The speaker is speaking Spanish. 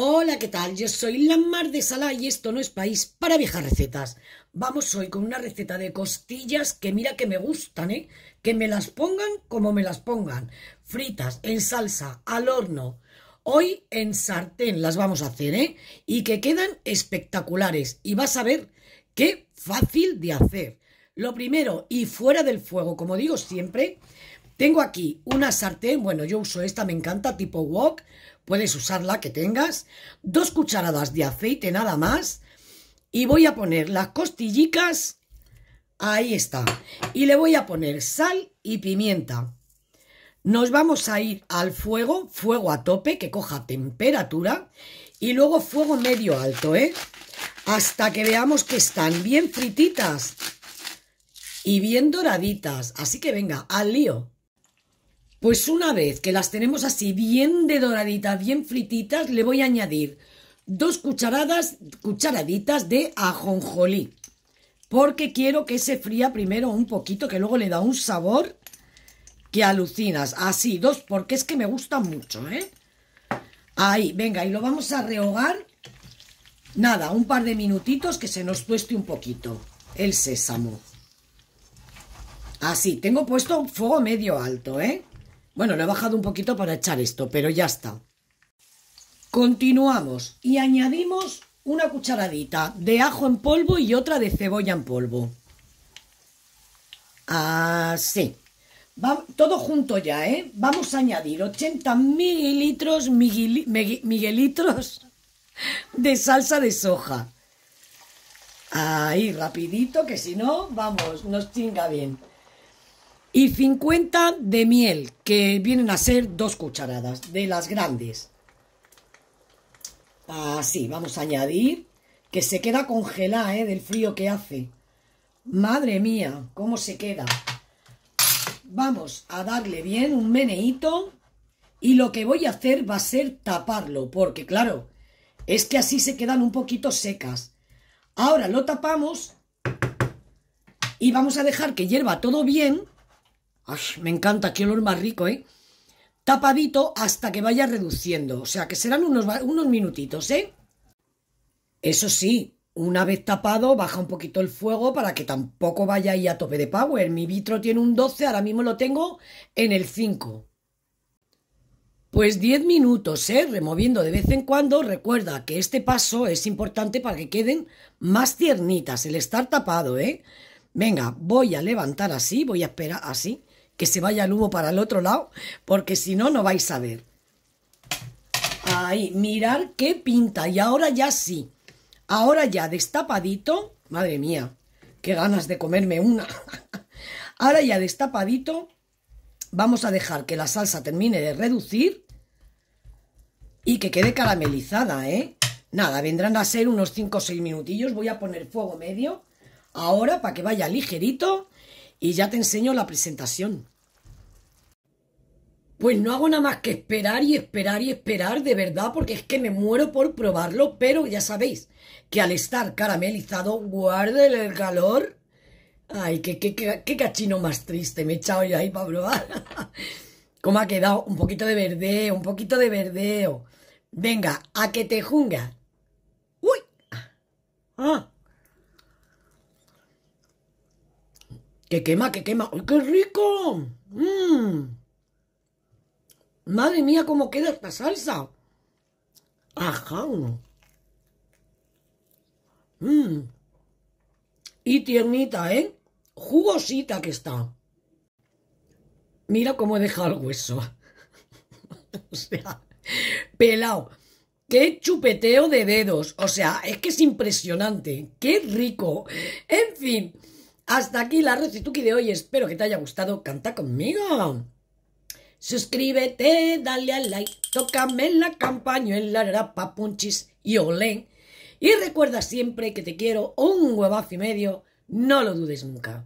Hola, ¿qué tal? Yo soy la Mar de Sala y esto no es país para viejas recetas. Vamos hoy con una receta de costillas que mira que me gustan, ¿eh? Que me las pongan como me las pongan. Fritas, en salsa, al horno. Hoy en sartén las vamos a hacer, ¿eh? Y que quedan espectaculares. Y vas a ver qué fácil de hacer. Lo primero, y fuera del fuego, como digo siempre, tengo aquí una sartén, bueno, yo uso esta, me encanta, tipo wok, puedes usar la que tengas, dos cucharadas de aceite nada más, y voy a poner las costillicas, ahí está, y le voy a poner sal y pimienta. Nos vamos a ir al fuego, fuego a tope, que coja temperatura, y luego fuego medio alto, ¿eh? Hasta que veamos que están bien frititas y bien doraditas. Así que venga, al lío. Pues una vez que las tenemos así bien de doraditas, bien frititas, le voy a añadir dos cucharadas, cucharaditas de ajonjolí. Porque quiero que se fría primero un poquito, que luego le da un sabor que alucinas. Así, dos, porque es que me gusta mucho, ¿eh? Ahí, venga, y lo vamos a rehogar. Nada, un par de minutitos que se nos cueste un poquito el sésamo. Así, tengo puesto fuego medio alto, ¿eh? Bueno, lo he bajado un poquito para echar esto, pero ya está. Continuamos y añadimos una cucharadita de ajo en polvo y otra de cebolla en polvo. Así. todo junto ya, ¿eh? Vamos a añadir 80 mililitros, de salsa de soja. Ahí, rapidito, que si no, vamos, nos chinga bien y 50 de miel, que vienen a ser dos cucharadas de las grandes. Así, vamos a añadir, que se queda congelada ¿eh? del frío que hace. Madre mía, cómo se queda. Vamos a darle bien un meneíto y lo que voy a hacer va a ser taparlo, porque claro, es que así se quedan un poquito secas. Ahora lo tapamos y vamos a dejar que hierva todo bien me encanta, qué olor más rico, ¿eh? Tapadito hasta que vaya reduciendo. O sea, que serán unos, unos minutitos, ¿eh? Eso sí, una vez tapado, baja un poquito el fuego para que tampoco vaya ahí a tope de power. Mi vitro tiene un 12, ahora mismo lo tengo en el 5. Pues 10 minutos, ¿eh? removiendo de vez en cuando. Recuerda que este paso es importante para que queden más tiernitas, el estar tapado. ¿eh? Venga, voy a levantar así, voy a esperar así que se vaya el humo para el otro lado, porque si no, no vais a ver. Ahí, mirar qué pinta. Y ahora ya sí. Ahora ya destapadito. Madre mía, qué ganas de comerme una. ahora ya destapadito. Vamos a dejar que la salsa termine de reducir y que quede caramelizada, ¿eh? Nada, vendrán a ser unos 5 o 6 minutillos. Voy a poner fuego medio ahora para que vaya ligerito y ya te enseño la presentación. Pues no hago nada más que esperar y esperar y esperar, de verdad, porque es que me muero por probarlo, pero ya sabéis que al estar caramelizado, guarda el calor. Ay, qué, cachino más triste, me he echado yo ahí para probar. ¿Cómo ha quedado? Un poquito de verdeo, un poquito de verdeo. Venga, a que te junga. ¡Uy! ¡Ah! ah. Que quema, que quema. ¡Ay, qué rico! ¡Mmm! Madre mía, cómo queda esta salsa. Ajá. Mmm. Y tiernita, ¿eh? Jugosita que está. Mira cómo deja el hueso. o sea, pelado. ¡Qué chupeteo de dedos! O sea, es que es impresionante. ¡Qué rico! En fin. Hasta aquí la Recituki de hoy. Espero que te haya gustado. Canta conmigo. Suscríbete, dale al like, tócame la campañuela, Punchis y Olén. Y recuerda siempre que te quiero un huevazo y medio. No lo dudes nunca.